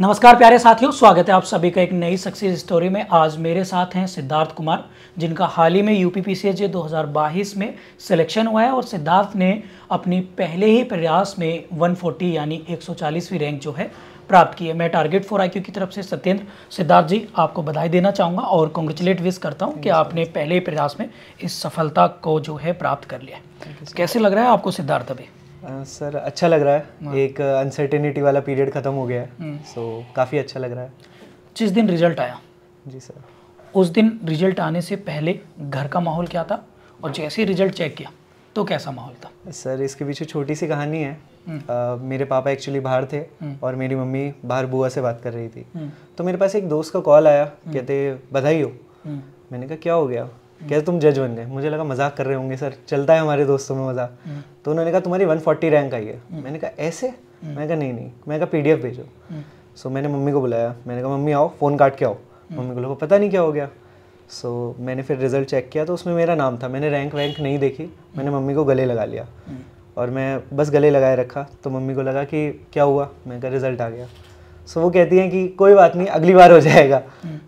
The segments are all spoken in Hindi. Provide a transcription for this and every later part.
नमस्कार प्यारे साथियों स्वागत है आप सभी का एक नई सक्सेस स्टोरी में आज मेरे साथ हैं सिद्धार्थ कुमार जिनका हाल ही में यू पी पी में सिलेक्शन हुआ है और सिद्धार्थ ने अपनी पहले ही प्रयास में 140 यानी 140वीं रैंक जो है प्राप्त की है मैं टारगेट फॉर आई की तरफ से सत्येंद्र सिद्धार्थ जी आपको बधाई देना चाहूँगा और कॉन्ग्रेचुलेट विश करता हूँ कि आपने पहले ही प्रयास में इस सफलता को जो है प्राप्त कर लिया कैसे लग रहा है आपको सिद्धार्थ अभी सर अच्छा लग रहा है हाँ। एक अनसर्टेनिटी वाला पीरियड ख़त्म हो गया है सो हम्म। so, काफ़ी अच्छा लग रहा है जिस दिन रिजल्ट आया जी सर उस दिन रिजल्ट आने से पहले घर का माहौल क्या था और जैसे रिजल्ट चेक किया तो कैसा माहौल था सर इसके पीछे छोटी सी कहानी है आ, हम्म। मेरे पापा एक्चुअली बाहर थे हम्म। और मेरी मम्मी बाहर बुआ से बात कर रही थी तो मेरे पास एक दोस्त का कॉल आया कहते बधाई हो मैंने कहा क्या हो गया कहते तुम जज बन गए मुझे लगा मजाक कर रहे होंगे सर चलता है हमारे दोस्तों में मजाक हम्म। तो उन्होंने कहा तुम्हारी 140 रैंक आई है हम्म। मैंने कहा ऐसे हम्म। मैंने कहा नहीं नहीं मैंने कहा पीडीएफ भेजो सो मैंने मम्मी को बुलाया मैंने कहा मम्मी आओ फ़ोन काट के आओ मम्मी को लोगों पता नहीं क्या हो गया सो मैंने फिर रिजल्ट चेक किया तो उसमें मेरा नाम था मैंने रैंक वैंक नहीं देखी मैंने मम्मी को गले लगा लिया और मैं बस गले लगाए रखा तो मम्मी को लगा कि क्या हुआ मैं कहा रिजल्ट आ गया सो वो कहती हैं कि कोई बात नहीं अगली बार हो जाएगा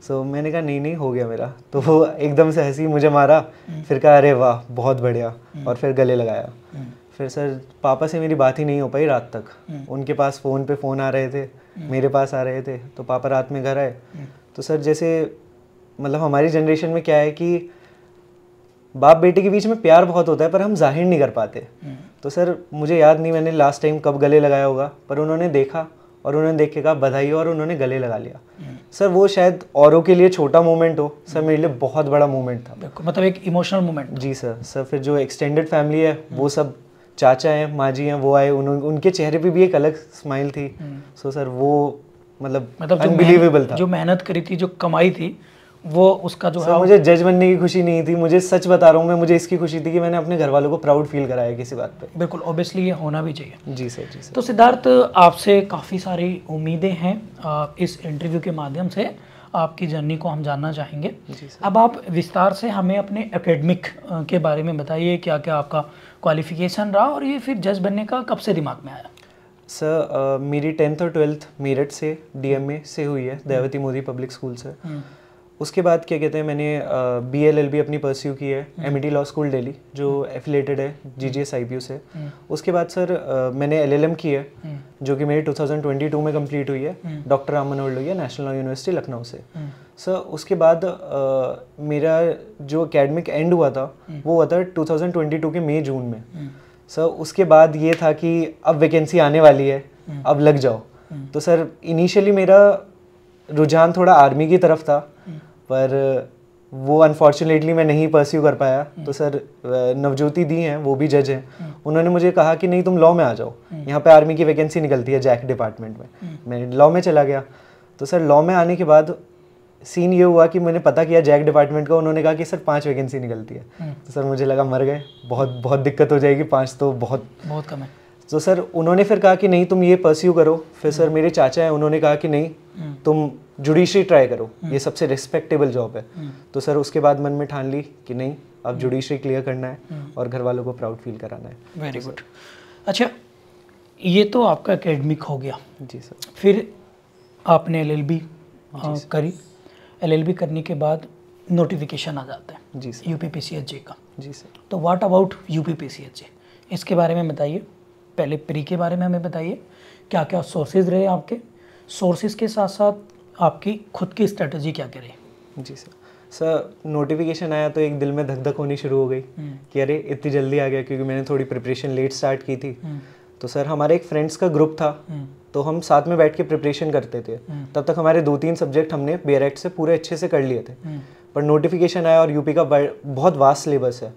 सो हम्म। मैंने कहा नहीं नहीं हो गया मेरा तो वो एकदम से हंसी मुझे मारा हम्म। फिर कहा अरे वाह बहुत बढ़िया हम्म। और फिर गले लगाया फिर सर पापा से मेरी बात ही नहीं हो पाई रात तक उनके पास फ़ोन पे फ़ोन आ रहे थे मेरे पास आ रहे थे तो पापा रात में घर आए तो सर जैसे मतलब हमारी जनरेशन में क्या है कि बाप बेटे के बीच में प्यार बहुत होता है पर हम जाहिर नहीं कर पाते तो सर मुझे याद नहीं मैंने लास्ट टाइम कब गले लगाया होगा पर उन्होंने देखा और उन्होंने देख के कहा बधाई और उन्होंने गले लगा लिया सर वो शायद औरों के लिए छोटा मोमेंट हो सर मेरे लिए बहुत बड़ा मोमेंट था मतलब एक इमोशनल मोमेंट जी सर सर फिर जो एक्सटेंडेड फैमिली है वो हम्म। सब चाचा हैं माँ जी हैं वो आए उनके चेहरे पे भी एक अलग स्माइल थी सो हम्म। सर वो मतलब मतलब अनबिलीवेबल था जो मेहनत करी थी जो कमाई थी वो उसका जो है मुझे जज बनने की खुशी नहीं थी मुझे सच बता रहा हूँ मैं मुझे इसकी खुशी थी कि मैंने अपने घर वालों को प्राउड फील कराया किसी बात पे बिल्कुल ऑब्वियसली ये होना भी चाहिए जी सर जी सर तो सिद्धार्थ आपसे काफ़ी सारी उम्मीदें हैं इस इंटरव्यू के माध्यम से आपकी जर्नी को हम जानना चाहेंगे अब आप विस्तार से हमें अपने एकेडमिक के बारे में बताइए क्या क्या आपका क्वालिफिकेशन रहा और ये फिर जज बनने का कब से दिमाग में आया सर uh, मेरी टेंथ और ट्वेल्थ मेरठ से डीएमए से हुई है दयावती मोदी पब्लिक स्कूल से उसके बाद क्या कहते हैं मैंने बी एल एल बी अपनी परस्यू की है एम लॉ स्कूल डेली जो एफिलेटेड हम्म। है जी जी एस आई पी से हम्म। उसके बाद सर मैंने एल एल एम की है हम्म। जो कि मेरी टू में कम्प्लीट हुई है doctor Ram Manohar Lohia national university Lucknow से सर उसके बाद मेरा जो अकेडमिक एंड हुआ था वो हुआ था टू थाउजेंड ट्वेंटी टू के मई जून में सर उसके बाद ये था कि अब वैकेंसी आने वाली है अब लग जाओ तो सर इनिशियली मेरा रुझान थोड़ा आर्मी की तरफ था पर वो अनफॉर्चुनेटली मैं नहीं परस्यू कर पाया हम्म। तो सर नवज्योति दी हैं वो भी जज हैं हम्म। उन्होंने मुझे कहा कि नहीं तुम लॉ में आ जाओ हम्म। यहाँ पे आर्मी की वैकेंसी निकलती है जैक डिपार्टमेंट में मैं लॉ में चला गया तो सर लॉ में आने के बाद सीन ये हुआ कि मैंने पता किया जैक डिपार्टमेंट का उन्होंने कहा कि सर पाँच वैकेंसी निकलती है तो सर मुझे लगा मर गए बहुत बहुत दिक्कत हो जाएगी पाँच तो बहुत बहुत कम है तो सर उन्होंने फिर कहा कि नहीं तुम ये परस्यू करो फिर सर मेरे चाचा हैं उन्होंने कहा कि नहीं हम्म। तुम जुडिशरी ट्राई करो हम्म। ये सबसे रिस्पेक्टेबल जॉब है हम्म। तो सर उसके बाद मन में ठान ली कि नहीं अब जुडिशरी क्लियर करना है और घर वालों को प्राउड फील कराना है वेरी गुड अच्छा ये तो आपका एकेडमिक हो गया जी सर फिर आपने एल एल करी एल करने के बाद नोटिफिकेशन आ जाता है जी sir U P P C H J का जी सर तो what about U P P C H J इसके बारे में बताइए पहले प्री के बारे में हमें बताइए क्या क्या सोर्सेज रहे आपके सोर्सेज के साथ साथ आपकी खुद की स्ट्रेटजी क्या क्या जी सर सर नोटिफिकेशन आया तो एक दिल में धक धक होनी शुरू हो गई हम्म। कि अरे इतनी जल्दी आ गया क्योंकि मैंने थोड़ी प्रिपरेशन लेट स्टार्ट की थी हम्म। तो सर हमारे एक फ्रेंड्स का ग्रुप था हम्म। तो हम साथ में बैठ के प्रिपरेशन करते थे तब तक हमारे दो तीन सब्जेक्ट हमने बेयर e से पूरे अच्छे से कर लिए थे पर नोटिफिकेशन आया और यूपी का बहुत वास्ट सिलेबस है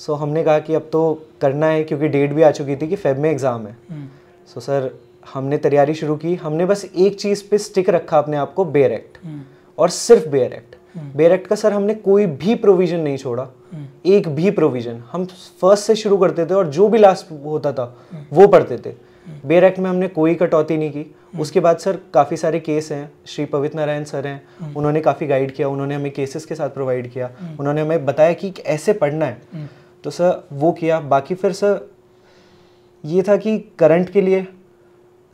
सो so, हमने कहा कि अब तो करना है क्योंकि डेट भी आ चुकी थी कि फेब में एग्ज़ाम है सो हम्म। so, सर हमने तैयारी शुरू की हमने बस एक चीज़ पे स्टिक रखा अपने आप को बेयर एक्ट हम्म। और सिर्फ बेयर एक्ट बेयर एक्ट का सर हमने कोई भी प्रोविज़न नहीं छोड़ा हम्म। एक भी प्रोविज़न हम फर्स्ट से शुरू करते थे और जो भी लास्ट होता था वो पढ़ते थे बेयर एक्ट में हमने कोई कटौती नहीं की उसके बाद सर काफ़ी सारे केस हैं श्री पवित नारायण सर हैं उन्होंने काफ़ी गाइड किया उन्होंने हमें केसेस के साथ प्रोवाइड किया उन्होंने हमें बताया कि ऐसे पढ़ना है तो सर वो किया बाकी फिर सर ये था कि करंट के लिए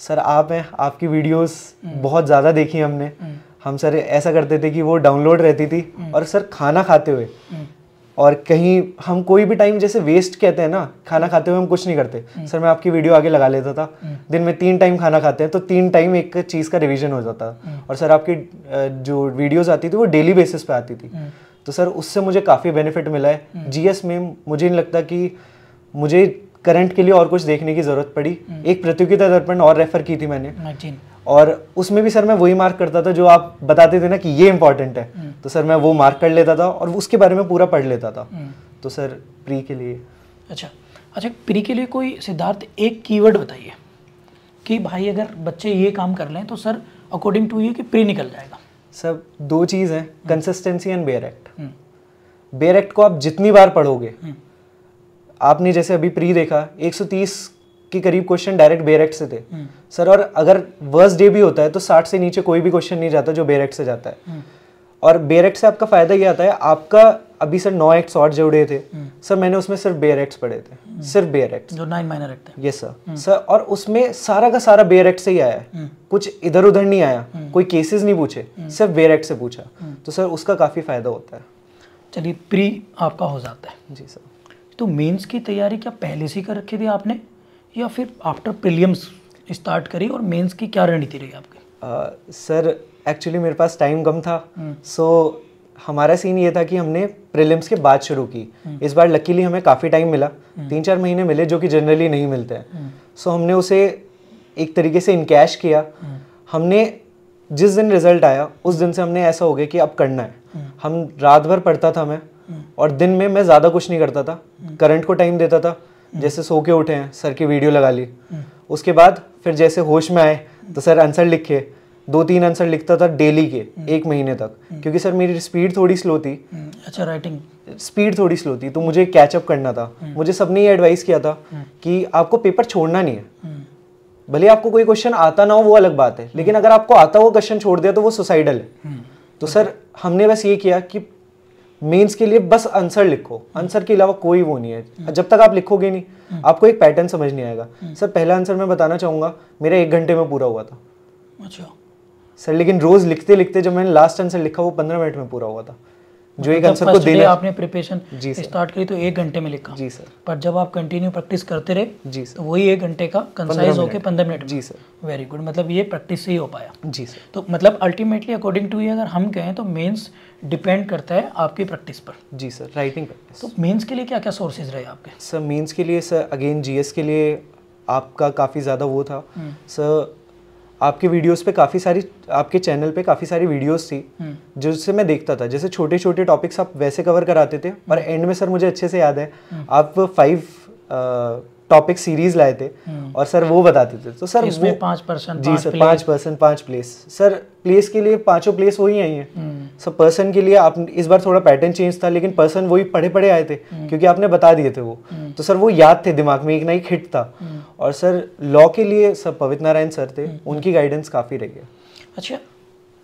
सर आप हैं आपकी वीडियोस हम्म। बहुत ज़्यादा देखी हमने हम्म। हम सर ऐसा करते थे कि वो डाउनलोड रहती थी हम्म। और सर खाना खाते हुए और कहीं हम कोई भी टाइम जैसे वेस्ट कहते हैं ना खाना खाते हुए हम कुछ नहीं करते सर मैं आपकी वीडियो आगे लगा लेता था दिन में तीन टाइम खाना खाते हैं तो तीन टाइम एक चीज़ का रिवीजन हो जाता और सर आपकी जो वीडियोस आती थी वो डेली बेसिस पे आती थी तो सर उससे मुझे काफ़ी बेनिफिट मिला है जीएस हम्म। में मुझे नहीं लगता कि मुझे करंट के लिए और कुछ देखने की ज़रूरत पड़ी हम्म। एक प्रतियोगिता दर्पण और रेफर की थी मैंने हाँ और उसमें भी सर मैं वही मार्क करता था जो आप बताते थे ना कि ये इंपॉर्टेंट है हम्म। तो सर मैं वो मार्क कर लेता था और उसके बारे में पूरा पढ़ लेता था तो सर प्री के लिए अच्छा अच्छा प्री के लिए कोई सिद्धार्थ एक कीवर्ड बताइए कि भाई अगर बच्चे ये काम कर लें तो सर अकॉर्डिंग टू ये कि प्री निकल जाएगा सर दो चीज़ हैं consistency and bare act bare act को आप जितनी बार पढ़ोगे हम्म। आपने जैसे अभी प्री देखा 130 के करीब क्वेश्चन डायरेक्ट बेर एक्ट से थे हम्म। सर और अगर वर्स्ट डे भी होता है तो 60 से नीचे कोई भी क्वेश्चन नहीं जाता जो बेर एक्ट से जाता है हम्म। और बेर एक्ट से आपका फायदा ये आता है आपका अभी सर नौ एक्ट और जुड़े थे सर मैंने उसमें सिर्फ बेर एक्ट पढ़े थे सिर्फ बेर एक्ट जो नाइन माइनर एक्ट ये सर सर और उसमें सारा का सारा बेर एक्ट से ही आया है कुछ इधर उधर नहीं आया कोई केसेस नहीं पूछे सिर्फ बेर एक्ट से पूछा तो सर उसका काफी फायदा होता है चलिए प्री आपका हो जाता है जी सर तो मेंस की तैयारी क्या पहले से कर रखी थी आपने या फिर आफ्टर प्रीलियम्स स्टार्ट करी और मेंस की क्या रणनीति रही आपकी सर एक्चुअली मेरे पास टाइम कम था सो हम्म। हमारा सीन ये था कि हमने प्रीलिम्स के बाद शुरू की हम्म। इस बार लकीली हमें काफ़ी टाइम मिला हम्म। तीन चार महीने मिले जो कि जनरली नहीं मिलते हैं सो हमने उसे एक तरीके से इनकैश किया हमने जिस दिन रिजल्ट आया उस दिन से हमने ऐसा हो गया कि अब करना है हम रात भर पढ़ता था मैं और दिन में मैं ज़्यादा कुछ नहीं करता था करंट को टाइम देता था जैसे सो के उठे हैं सर की वीडियो लगा ली उसके बाद फिर जैसे होश में आए तो सर आंसर लिखे दो तीन आंसर लिखता था डेली के एक महीने तक क्योंकि सर मेरी स्पीड थोड़ी स्लो थी अच्छा राइटिंग स्पीड थोड़ी स्लो थी तो मुझे कैचअप करना था मुझे सबने ये एडवाइस किया था कि आपको पेपर छोड़ना नहीं है भले आपको कोई क्वेश्चन आता ना हो वो अलग बात है लेकिन अगर आपको आता हुआ क्वेश्चन छोड़ दिया तो वो सुसाइडल है तो सर हमने बस ये किया कि मेंस के लिए बस आंसर लिखो आंसर के अलावा कोई वो नहीं है हम्म। जब तक आप लिखोगे नहीं हम्म। आपको एक पैटर्न समझ नहीं आएगा हम्म। सर पहला आंसर मैं बताना चाहूंगा मेरा एक घंटे में पूरा हुआ था अच्छा सर लेकिन रोज़ लिखते लिखते जब मैंने लास्ट आंसर लिखा वो पंद्रह मिनट में पूरा हुआ था जो एक आंसर मतलब को देना आपने प्रिपरेशन स्टार्ट करी तो एक घंटे में लिखा जी सर पर जब आप कंटिन्यू प्रैक्टिस करते रहे जी सर तो वही एक घंटे का कंसाइज होकर पंद्रह मिनट जी सर वेरी गुड मतलब ये प्रैक्टिस से ही हो पाया जी सर तो मतलब अल्टीमेटली अकॉर्डिंग टू ये अगर हम कहें तो मेन्स डिपेंड करता है आपकी प्रैक्टिस पर जी सर राइटिंग प्रैक्टिस तो मेन्स के लिए क्या क्या सोर्सेज रहे आपके सर मेन्स के लिए सर अगेन जी के लिए आपका काफ़ी ज़्यादा वो था हम्म। सर आपके वीडियोस पे काफ़ी सारी आपके चैनल पे काफ़ी सारी वीडियोस थी हम्म। जिससे मैं देखता था जैसे छोटे छोटे टॉपिक्स आप वैसे कवर कराते थे और एंड हम्म। में सर मुझे अच्छे से याद है हम्म। आप फाइव टॉपिक सीरीज लाए थे हम्म। और सर वो बताते थे तो सर इसमें पांच परसेंट जी सर पांच परसेंट पांच प्लेस सर प्लेस के लिए पांचों प्लेस वही आई है हम्म। सर पर्सन के लिए आप इस बार थोड़ा पैटर्न चेंज था लेकिन पर्सन वही पढ़े पढ़े आए थे हम्म। क्योंकि आपने बता दिए थे वो तो सर वो याद थे दिमाग में एक ना एक हिट था और सर लॉ के लिए सर पवित नारायण सर थे उनकी गाइडेंस काफ़ी रही है अच्छा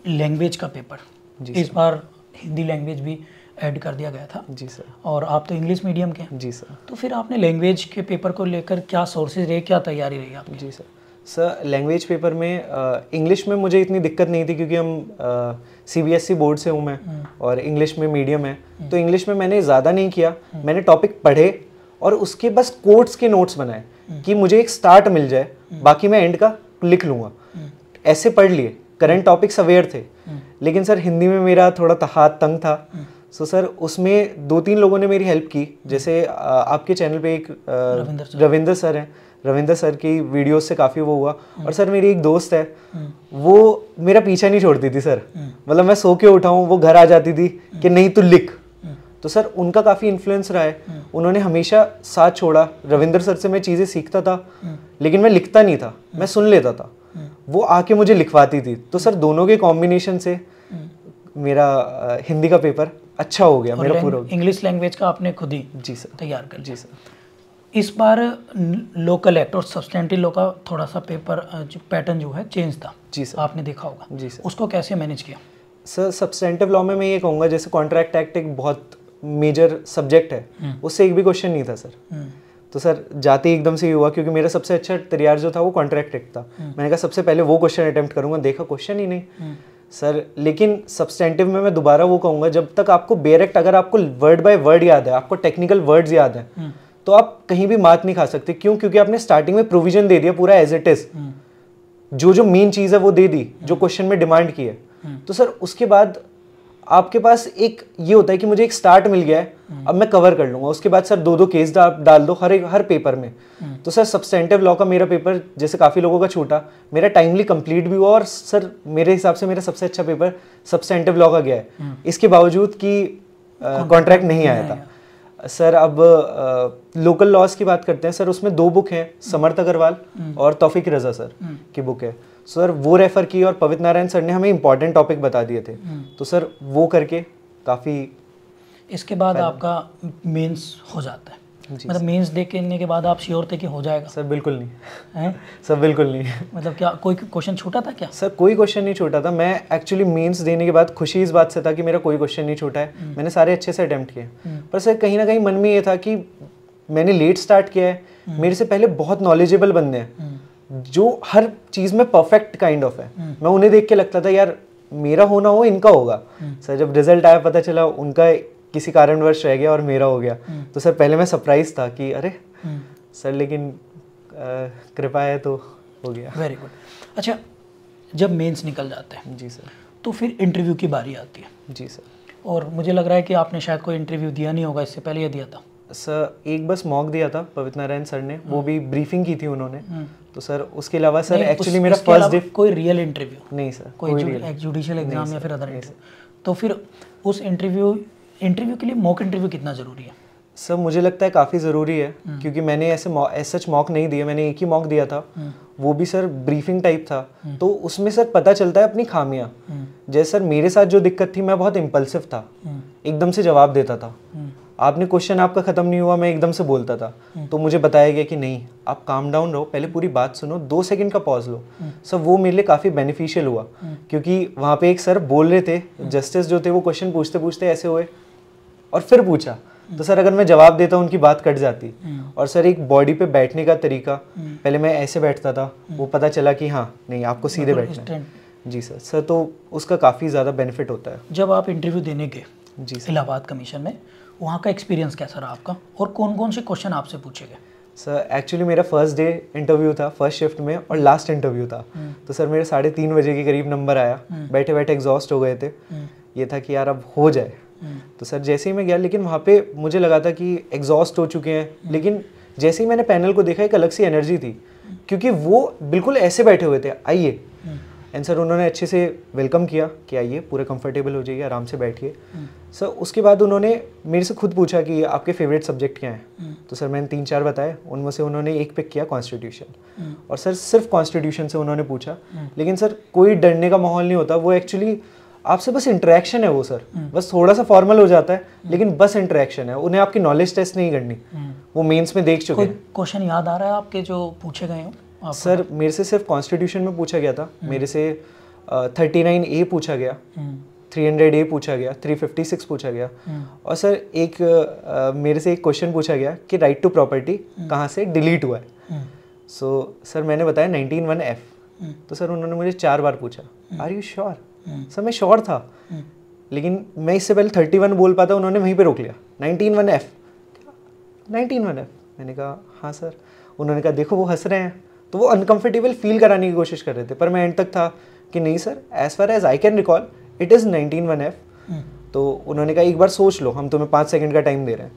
लैंग्वेज का पेपर इस बार हिंदी लैंग्वेज भी ऐड कर दिया गया था जी सर और आप तो इंग्लिश मीडियम के हैं जी सर तो फिर आपने लैंग्वेज के पेपर को लेकर क्या सोर्सेज रहे क्या तैयारी रही आपकी जी सर सर लैंग्वेज पेपर में इंग्लिश में मुझे इतनी दिक्कत नहीं थी क्योंकि हम C B S E board से हूँ मैं हम्म। और इंग्लिश में मीडियम है हम्म। तो इंग्लिश में मैंने ज़्यादा नहीं किया हम्म। मैंने टॉपिक पढ़े और उसके बस कोर्ट्स के नोट्स बनाए कि मुझे एक स्टार्ट मिल जाए बाकी मैं एंड का लिख लूँगा ऐसे पढ़ लिए करंट टॉपिक्स अवेयर थे लेकिन सर हिंदी में मेरा थोड़ा हाथ तंग था सो सर उसमें दो तीन लोगों ने मेरी हेल्प की जैसे आपके चैनल पे एक रविंदर सर हैं रविंदर सर की वीडियोस से काफ़ी वो हुआ हम्म। और सर मेरी एक दोस्त है हम्म। वो मेरा पीछा नहीं छोड़ती थी सर हम्म। मतलब मैं सो के उठाऊँ वो घर आ जाती थी कि नहीं तो लिख तो सर उनका काफ़ी इन्फ्लुएंस रहा है उन्होंने हमेशा साथ छोड़ा रविंदर सर से मैं चीज़ें सीखता था लेकिन मैं लिखता नहीं था मैं सुन लेता था वो आके मुझे लिखवाती थी तो सर दोनों के कॉम्बिनेशन से मेरा हिंदी का पेपर अच्छा हो गया मेरा पूरा इंग्लिश लैंग्वेज का आपने खुद ही जी सर तैयार कर जी सर इस बार लोकल एक्ट और सब्सटेंटिव लो का थोड़ा सा पेपर जो पैटर्न जो है चेंज था जी सर आपने देखा होगा जी सर उसको कैसे मैनेज किया सर सब्सटेंटिव लॉ में मैं ये कहूँगा जैसे कॉन्ट्रैक्ट एक्ट एक बहुत मेजर सब्जेक्ट है हम्म। उससे एक भी क्वेश्चन नहीं था सर हम्म। तो सर जाते ही एकदम से ही हुआ क्योंकि मेरा सबसे अच्छा तैयार जो था वो कॉन्ट्रैक्ट एक्ट था हम्म। मैंने कहा सबसे पहले वो क्वेश्चन अटैम्प्ट करूंगा देखा क्वेश्चन ही नहीं सर लेकिन सब्सटेंटिव में मैं दोबारा वो कहूँगा जब तक आपको बेरेक्ट e अगर आपको वर्ड बाय वर्ड याद है आपको टेक्निकल वर्ड्स याद है हम्म। तो आप कहीं भी मात नहीं खा सकते क्यों क्योंकि आपने स्टार्टिंग में प्रोविजन दे दिया पूरा एज इट इज जो जो मेन चीज़ है वो दे दी हम्म। जो क्वेश्चन में डिमांड की है हम्म। तो सर उसके बाद आपके पास एक ये होता है कि मुझे एक स्टार्ट मिल गया है अब मैं कवर कर लूंगा उसके बाद सर दो दो केस डा, डाल दो हर एक हर पेपर में तो सर सब्सटेंटिव लॉ का मेरा पेपर जैसे काफ़ी लोगों का छूटा मेरा टाइमली कंप्लीट भी हुआ और सर मेरे हिसाब से मेरा सबसे अच्छा पेपर सब्सटेंटिव लॉ का गया है इसके बावजूद कि कॉन्ट्रैक्ट नहीं आया था सर अब लोकल लॉज की बात करते हैं सर उसमें दो बुक हैं समर्थ अग्रवाल और तौफिक रजा सर की बुक है सर वो रेफ़र की और पवित्र नारायण सर ने हमें इंपॉर्टेंट टॉपिक बता दिए थे तो सर वो करके काफ़ी इसके बाद आपका मेंस हो जाता है मतलब मेंस देखने के बाद आप श्योर थे कि हो जाएगा सर बिल्कुल नहीं सर बिल्कुल नहीं मतलब क्या कोई क्वेश्चन छूटा था क्या सर कोई क्वेश्चन नहीं छूटा था मैं एक्चुअली मेंस देने के बाद खुशी इस बात से था कि मेरा कोई क्वेश्चन नहीं छूटा है हम्म। मैंने सारे अच्छे से अटैम्प्ट किए हम्म। पर सर कहीं ना कहीं मन में ये था कि मैंने लेट स्टार्ट किया है हम्म। मेरे से पहले बहुत नॉलेजेबल बंदे हैं जो हर चीज़ में परफेक्ट काइंड ऑफ है मैं उन्हें देख के लगता था यार मेरा होना हो इनका होगा सर जब रिजल्ट आया पता चला उनका किसी कारणवश रह गया और मेरा हो गया हम्म। तो सर पहले मैं सरप्राइज था कि अरे हम्म। सर लेकिन कृपा है तो हो गया वेरी गुड अच्छा जब मेंस निकल जाते हैं जी सर तो फिर इंटरव्यू की बारी आती है जी सर और मुझे लग रहा है कि आपने शायद कोई इंटरव्यू दिया नहीं होगा इससे पहले यह दिया था सर एक बस मॉक दिया था पवित नारायण सर ने वो हम्म। भी ब्रीफिंग की थी उन्होंने तो सर उसके अलावा सर एक्चुअली मेरा फर्स्ट डे कोई रियल इंटरव्यू नहीं सर कोई जुडिशियल एग्जाम या फिर अदर तो फिर उस इंटरव्यू इंटरव्यू के लिए मॉक इंटरव्यू कितना ज़रूरी है सर मुझे लगता है काफ़ी ज़रूरी है हम्म। क्योंकि मैंने ऐसे सच मॉक नहीं दिया मैंने एक ही मॉक दिया था हम्म। वो भी सर ब्रीफिंग टाइप था हम्म। तो उसमें सर पता चलता है अपनी खामियां जैसे सर मेरे साथ जो दिक्कत थी मैं बहुत इम्पल्सिव था एकदम से जवाब देता था आपने क्वेश्चन आपका ख़त्म नहीं हुआ मैं एकदम से बोलता था तो मुझे बताया गया कि नहीं आप काम डाउन रहो पहले पूरी बात सुनो दो सेकंड का पॉज लो सर वो मेरे लिए काफ़ी बेनिफिशियल हुआ क्योंकि वहाँ पे एक सर बोल रहे थे जस्टिस जो थे वो क्वेश्चन पूछते पूछते ऐसे हुए और फिर पूछा तो सर अगर मैं जवाब देता हूँ उनकी बात कट जाती हम्म। और सर एक बॉडी पे बैठने का तरीका हम्म। पहले मैं ऐसे बैठता था हम्म। वो पता चला कि हाँ नहीं आपको सीधे तो बैठना है जी सर सर तो उसका काफ़ी ज़्यादा बेनिफिट होता है जब आप इंटरव्यू देने गए जी सर इलाहाबाद कमीशन में वहाँ का एक्सपीरियंस क्या सर आपका और कौन कौन से क्वेश्चन आपसे पूछे गए सर एक्चुअली मेरा फर्स्ट डे इंटरव्यू था फर्स्ट शिफ्ट में और लास्ट इंटरव्यू था तो सर मेरे साढ़े तीन बजे के करीब नंबर आया बैठे बैठे एग्जॉस्ट हो गए थे ये था कि यार अब हो जाए तो सर जैसे ही मैं गया लेकिन वहाँ पे मुझे लगा था कि एग्जॉस्ट हो चुके हैं हम्म। लेकिन जैसे ही मैंने पैनल को देखा एक अलग सी एनर्जी थी क्योंकि वो बिल्कुल ऐसे बैठे हुए थे आइए एंड हम्म। सर उन्होंने अच्छे से वेलकम किया कि आइए पूरे कंफर्टेबल हो जाइए आराम से बैठिए सर हम्म। उसके बाद उन्होंने मेरे से खुद पूछा कि आपके फेवरेट सब्जेक्ट क्या हैं तो सर मैंने तीन चार बताए उनमें से उन्होंने एक पिक किया कॉन्स्टिट्यूशन और सर सिर्फ कॉन्स्टिट्यूशन से उन्होंने पूछा लेकिन सर कोई डरने का माहौल नहीं होता वो एक्चुअली आपसे बस इंटरेक्शन है वो सर हम्म. बस थोड़ा सा फॉर्मल हो जाता है हम्म. लेकिन बस इंटरेक्शन है उन्हें आपकी नॉलेज टेस्ट नहीं करनी हम्म. वो मेंस में देख चुके हैं क्वेश्चन याद आ रहा है आपके जो पूछे गए हो सर मेरे से सिर्फ कॉन्स्टिट्यूशन में पूछा गया था मेरे से थर्टी नाइन ए पूछा गया थ्री हंड्रेड ए पूछा गया थ्री फिफ्टी सिक्स पूछा गया और सर एक मेरे से एक क्वेश्चन पूछा गया कि राइट टू प्रॉपर्टी कहाँ से डिलीट हुआ है सो सर मैंने बताया नाइनटीन वन एफ तो सर उन्होंने मुझे चार बार पूछा आर यू श्योर सर मैं श्योर था लेकिन मैं इससे पहले थर्टी वन बोल पाता उन्होंने वहीं पे रोक लिया nineteen one F nineteen one F मैंने कहा हाँ सर उन्होंने कहा देखो वो हंस रहे हैं तो वो अनकम्फर्टेबल फील कराने की कोशिश कर रहे थे पर मैं एंड तक था कि नहीं sir as far as I can recall it is nineteen one F तो उन्होंने कहा एक बार सोच लो हम तुम्हें पाँच सेकंड का टाइम दे रहे हैं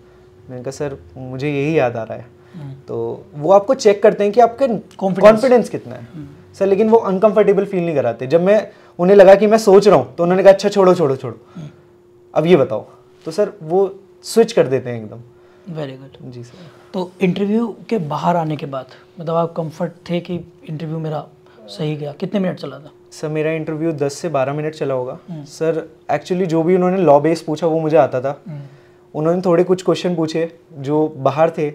मैंने कहा सर मुझे यही याद आ रहा है हम्म। तो वो आपको चेक करते हैं कि आपका कॉन्फिडेंस कितना है हम्म। सर लेकिन वो अनकंफर्टेबल फील नहीं कराते जब मैं उन्हें लगा कि मैं सोच रहा हूँ तो उन्होंने कहा अच्छा छोड़ो छोड़ो छोड़ो हम्म। अब ये बताओ तो सर वो स्विच कर देते हैं एकदम वेरी गुड जी सर तो इंटरव्यू के बाहर आने के बाद मतलब आप कंफर्ट थे कि इंटरव्यू मेरा सही गया कितने मिनट चला था सर मेरा इंटरव्यू 10 से 12 मिनट चला होगा हम्म। सर एक्चुअली जो भी उन्होंने लॉ बेस पूछा वो मुझे आता था हम्म। उन्होंने थोड़े कुछ क्वेश्चन पूछे जो बाहर थे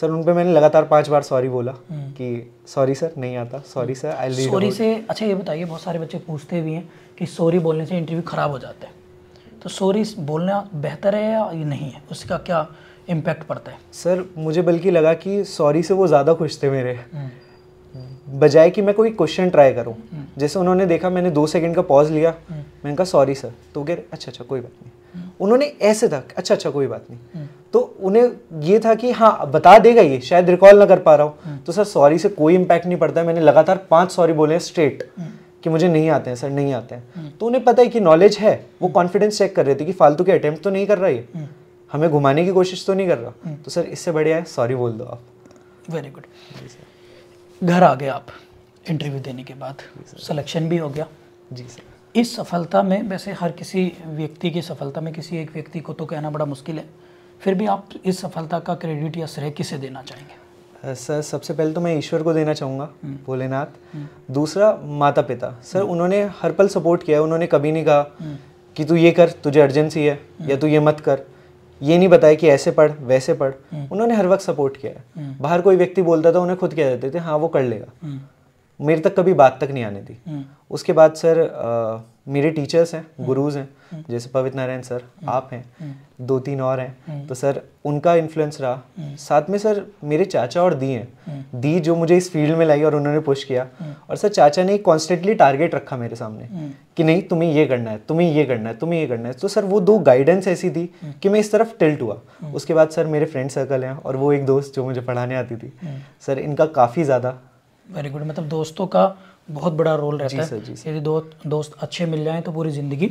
सर उन पे मैंने लगातार पांच बार सॉरी बोला हम्म। कि सॉरी सर नहीं आता sorry sir I leave sorry से अच्छा ये बताइए बहुत सारे बच्चे पूछते भी हैं कि सॉरी बोलने से इंटरव्यू ख़राब हो जाता है तो सॉरी बोलना बेहतर है या नहीं है उसका क्या इम्पैक्ट पड़ता है सर मुझे बल्कि लगा कि सॉरी से वो ज़्यादा खुश थे मेरे हम्म। बजाय कि मैं कोई क्वेश्चन ट्राई करूँ जैसे उन्होंने देखा मैंने दो सेकंड का पॉज लिया हम्म। मैंने कहा सॉरी सर तो कह अच्छा अच्छा कोई बात नहीं उन्होंने ऐसे था अच्छा अच्छा कोई बात नहीं तो उन्हें ये था कि हाँ बता देगा ये शायद रिकॉल ना कर पा रहा हूँ हम्म। तो सर सॉरी से कोई इम्पैक्ट नहीं पड़ता मैंने लगातार पांच सॉरी बोले स्ट्रेट हम्म। कि मुझे नहीं आते हैं सर नहीं आते हैं हम्म। तो उन्हें पता है कि नॉलेज है वो कॉन्फिडेंस चेक कर रहे थे कि फालतू के अटेम्प्ट तो नहीं कर रहा ये हमें घुमाने की कोशिश तो नहीं कर रहा तो सर इससे बढ़िया है सॉरी बोल दो आप वेरी गुड घर आ गए आप इंटरव्यू देने के बाद सिलेक्शन भी हो गया जी सर इस सफलता में वैसे हर किसी व्यक्ति की सफलता में किसी एक व्यक्ति को तो कहना बड़ा मुश्किल है फिर भी आप इस सफलता का क्रेडिट या श्रेय किसे देना चाहेंगे सर सबसे पहले तो मैं ईश्वर को देना चाहूँगा हम्म। भोलेनाथ हम्म। दूसरा माता पिता सर हम्म। उन्होंने हर पल सपोर्ट किया उन्होंने कभी नहीं कहा कि तू ये कर तुझे अर्जेंसी है या तू ये मत कर ये नहीं बताया कि ऐसे पढ़ वैसे पढ़ उन्होंने हर वक्त सपोर्ट किया है बाहर कोई व्यक्ति बोलता था उन्हें खुद कह देते थे हाँ वो कर लेगा मेरे तक कभी बात तक नहीं आने दी उसके बाद सर मेरे टीचर्स हैं गुरुज हम्म। हैं हम्म। जैसे पवित नारायण सर हम्म। आप हैं दो तीन और हैं तो सर उनका इन्फ्लुएंस रहा साथ में सर मेरे चाचा और दी हैं दी जो मुझे इस फील्ड में लाई और उन्होंने पुश किया और सर चाचा ने कॉन्स्टेंटली टारगेट रखा मेरे सामने कि नहीं तुम्हें ये करना है तुम्हें ये करना है तुम्हें ये करना है तो सर वो दो गाइडेंस ऐसी दी कि मैं इस तरफ टिल्ट हुआ उसके बाद सर मेरे फ्रेंड सर्कल हैं और वो एक दोस्त जो मुझे पढ़ाने आती थी सर इनका काफ़ी ज़्यादा वेरी गुड मतलब दोस्तों का बहुत बड़ा रोल रहता है यदि दो दोस्त अच्छे मिल जाएं तो पूरी ज़िंदगी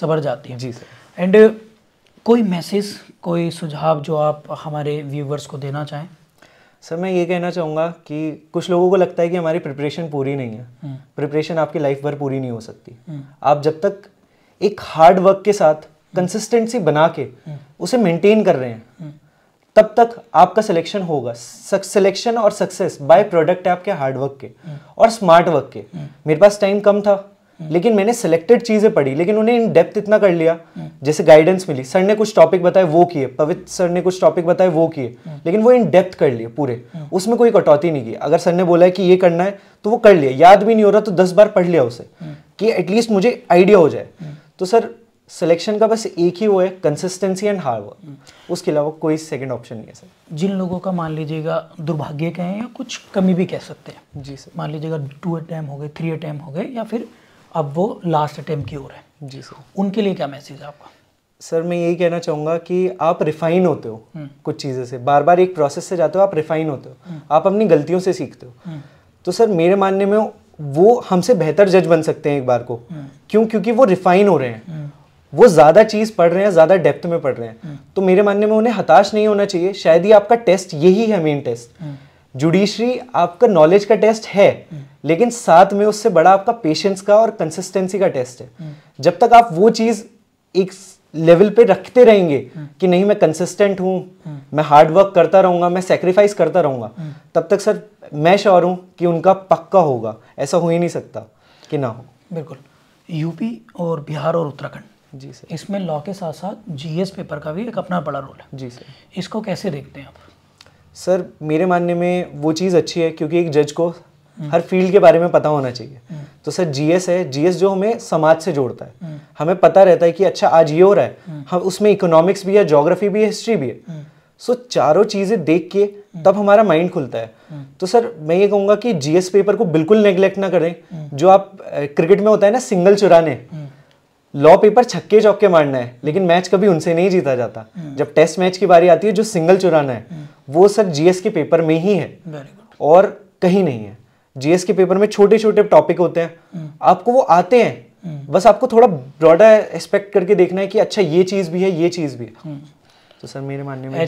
सवर जाती है जी सर एंड कोई मैसेज कोई सुझाव जो आप हमारे व्यूवर्स को देना चाहें सर मैं ये कहना चाहूँगा कि कुछ लोगों को लगता है कि हमारी प्रिपरेशन पूरी नहीं है हम्म। प्रिपरेशन आपकी लाइफ भर पूरी नहीं हो सकती हम्म। आप जब तक एक हार्ड वर्क के साथ कंसिस्टेंसी बना के हम्म। उसे मेंटेन कर रहे हैं तब तक आपका सिलेक्शन होगा सिलेक्शन और सक्सेस बाय प्रोडक्ट है आपके हार्डवर्क के हम्म। और स्मार्ट वर्क के हम्म। मेरे पास टाइम कम था हम्म। लेकिन मैंने सिलेक्टेड चीज़ें पढ़ी लेकिन उन्हें इन डेप्थ इतना कर लिया जैसे गाइडेंस मिली सर ने कुछ टॉपिक बताए वो किए पवित्र सर ने कुछ टॉपिक बताए वो किए लेकिन वो इन डेप्थ कर लिए पूरे उसमें कोई कटौती नहीं की अगर सर ने बोला है कि ये करना है तो वो कर लिया याद भी नहीं हो रहा तो दस बार पढ़ लिया उसे कि एटलीस्ट मुझे आइडिया हो जाए तो सर सिलेक्शन का बस एक ही वो है कंसिस्टेंसी एंड हार्ड वर्क उसके अलावा कोई सेकंड ऑप्शन नहीं है सर जिन लोगों का मान लीजिएगा दुर्भाग्य कहें या कुछ कमी भी कह सकते हैं जी सर मान लीजिएगा टू अटैम्प हो गए थ्री अटैम्प हो गए या फिर अब वो लास्ट अटैम्प की ओर है जी सर उनके लिए क्या मैसेज है आपका सर मैं यही कहना चाहूँगा कि आप रिफाइन होते हो हम्म। कुछ चीज़ें से बार बार एक प्रोसेस से जाते हो आप रिफाइन होते हो हम्म। आप अपनी गलतियों से सीखते हो हम्म। तो सर मेरे मानने में वो हमसे बेहतर जज बन सकते हैं एक बार को क्यों क्योंकि वो रिफाइन हो रहे हैं वो ज़्यादा चीज़ पढ़ रहे हैं ज़्यादा डेप्थ में पढ़ रहे हैं हम्म। तो मेरे मानने में उन्हें हताश नहीं होना चाहिए शायद ही आपका टेस्ट यही है मेन टेस्ट जुडिशरी आपका नॉलेज का टेस्ट है हम्म। लेकिन साथ में उससे बड़ा आपका पेशेंस का और कंसिस्टेंसी का टेस्ट है हम्म। जब तक आप वो चीज़ एक लेवल पे रखते रहेंगे कि नहीं मैं कंसिस्टेंट हूं मैं हार्ड वर्क करता रहूंगा मैं सेक्रीफाइस करता रहूंगा तब तक सर मैं श्योर हूं कि उनका पक्का होगा ऐसा हो ही नहीं सकता कि ना हो बिल्कुल यूपी और बिहार और उत्तराखंड जी सर इसमें लॉ के साथ साथ जीएस पेपर का भी एक अपना बड़ा रोल है जी सर इसको कैसे देखते हैं आप सर मेरे मानने में वो चीज़ अच्छी है क्योंकि एक जज को हम्म। हर फील्ड के बारे में पता होना चाहिए हम्म। तो सर जीएस है जीएस जो हमें समाज से जोड़ता है हम्म। हमें पता रहता है कि अच्छा आज ये हो रहा है हम उसमें इकोनॉमिक्स भी है जोग्राफी भी है हिस्ट्री भी है सो चारों चीज़ें देख के तब हमारा माइंड खुलता है तो सर मैं ये कहूंगा कि जीएस पेपर को बिल्कुल नेग्लेक्ट ना करें जो आप क्रिकेट में होता है ना सिंगल चुराने लॉ पेपर छक्के चौके मारना है लेकिन मैच कभी उनसे नहीं जीता जाता हम्म। जब टेस्ट मैच की बारी आती है जो सिंगल चुराना है हम्म। वो सर जीएस के पेपर में ही है और कहीं नहीं है जीएस के पेपर में छोटे छोटे टॉपिक होते हैं हम्म। आपको वो आते हैं बस आपको थोड़ा ब्रॉडर एक्सपेक्ट करके देखना है कि अच्छा ये चीज़ भी है ये चीज़ भी है तो सर मेरे मानने में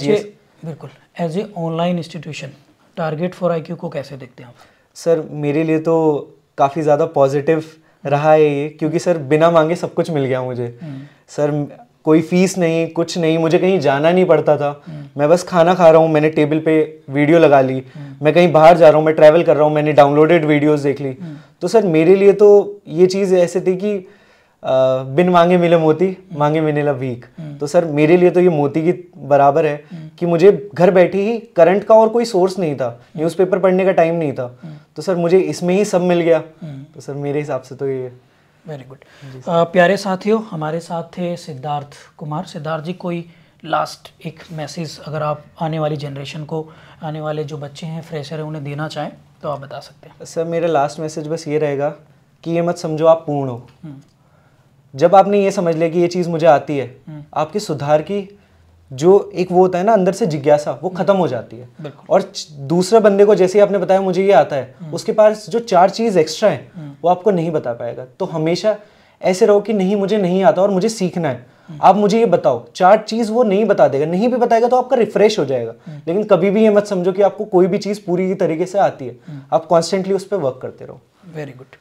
बिल्कुल as a online institution target for I को कैसे देखते हैं आप सर मेरे लिए तो काफ़ी ज़्यादा पॉजिटिव रहा है ये क्योंकि सर बिना मांगे सब कुछ मिल गया मुझे हम्म। सर कोई फीस नहीं कुछ नहीं मुझे कहीं जाना नहीं पड़ता था हम्म। मैं बस खाना खा रहा हूँ मैंने टेबल पे वीडियो लगा ली हम्म। मैं कहीं बाहर जा रहा हूँ मैं ट्रैवल कर रहा हूँ मैंने डाउनलोडेड वीडियोस देख ली तो सर मेरे लिए तो ये चीज़ ऐसे थी कि आ, बिन मांगे मिले मोती मांगे मिले वीक तो सर मेरे लिए तो ये मोती की बराबर है कि मुझे घर बैठे ही करंट का और कोई सोर्स नहीं था न्यूज़पेपर पढ़ने का टाइम नहीं था तो सर मुझे इसमें ही सब मिल गया तो सर मेरे हिसाब से तो ये वेरी गुड प्यारे साथियों हमारे साथ थे सिद्धार्थ कुमार सिद्धार्थ जी कोई लास्ट एक मैसेज अगर आप आने वाली जनरेशन को आने वाले जो बच्चे हैं फ्रेशर हैं उन्हें देना चाहें तो आप बता सकते हैं सर मेरा लास्ट मैसेज बस ये रहेगा कि ये मत समझो आप पूर्ण हो हम्म। जब आपने ये समझ लिया कि ये चीज़ मुझे आती है हम्म। आपके सुधार की जो एक वो होता है ना अंदर से जिज्ञासा वो हम्म। खत्म हो जाती है और दूसरे बंदे को जैसे आपने बताया मुझे ये आता है हम्म। उसके पास जो चार चीज़ एक्स्ट्रा है हम्म। वो आपको नहीं बता पाएगा तो हमेशा ऐसे रहो कि नहीं मुझे नहीं आता और मुझे सीखना है आप मुझे ये बताओ चार चीज वो नहीं बता देगा नहीं भी बताएगा तो आपका रिफ्रेश हो जाएगा लेकिन कभी भी ये मत समझो कि आपको कोई भी चीज पूरी तरीके से आती है आप कॉन्स्टेंटली उस पर वर्क करते रहो वेरी गुड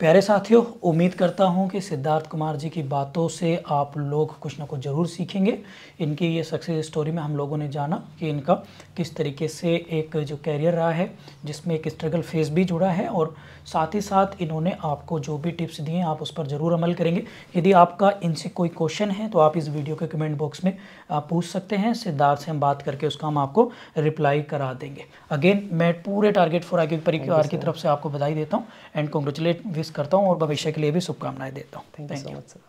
प्यारे साथियों उम्मीद करता हूं कि सिद्धार्थ कुमार जी की बातों से आप लोग कुछ ना कुछ ज़रूर सीखेंगे इनकी ये सक्सेस स्टोरी में हम लोगों ने जाना कि इनका किस तरीके से एक जो कैरियर रहा है जिसमें एक स्ट्रगल फेस भी जुड़ा है और साथ ही साथ इन्होंने आपको जो भी टिप्स दिए आप उस पर ज़रूर अमल करेंगे यदि आपका इनसे कोई क्वेश्चन है तो आप इस वीडियो के कमेंट बॉक्स में पूछ सकते हैं सिद्धार्थ से हम बात करके उसका हम आपको रिप्लाई करा देंगे अगेन मैं पूरे टारगेट फॉर आई परिवार की तरफ से आपको बधाई देता हूँ एंड कॉन्ग्रेचुलेट विश करता हूँ और भविष्य के लिए भी शुभकामनाएं देता हूँ थैंक यू